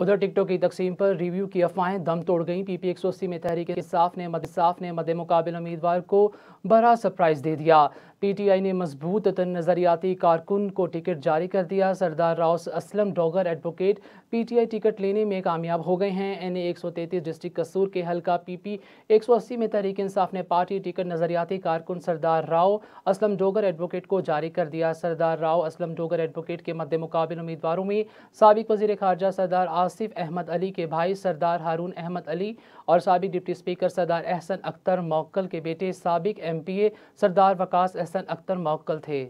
उधर टिकटो की तकसीम पर रिव्यू की अफवाहें दम तोड़ गईं पीपी अस्सी में तहरीक इंसाफ ने मद साफ ने मद मुकाबले उम्मीदवार को बड़ा सरप्राइज दे दिया पी टी आई ने मजबूत नज़रियाती कारकुन को टिकट जारी कर दिया Sardar Raus Aslam Dogar advocate P T I ticket लेने में कामयाब हो गए हैं एन ए एक सौ तैतीस डिस्ट्रिक्ट कसूर के हल्का पी पी एक सौ अस्सी में तहरीक इंसाफ ने पार्टी टिकट नज़रियाती कारकुन सरदार राव असलम डोगर एडवोकेट को जारी कर दिया सरदार राव असलम डोगर एडवोकेट के मद्द मुकाबल उम्मीदवारों में सबक वजीर खारजा सरदार आसिफ अहमद अली के भाई सरदार हारून अहमद अली और सबक डिप्टी स्पीकर सरदार एहसन अख्तर मोक्ल के बेटे सबक M P A Sardar Waqas Akhtar Maukal थे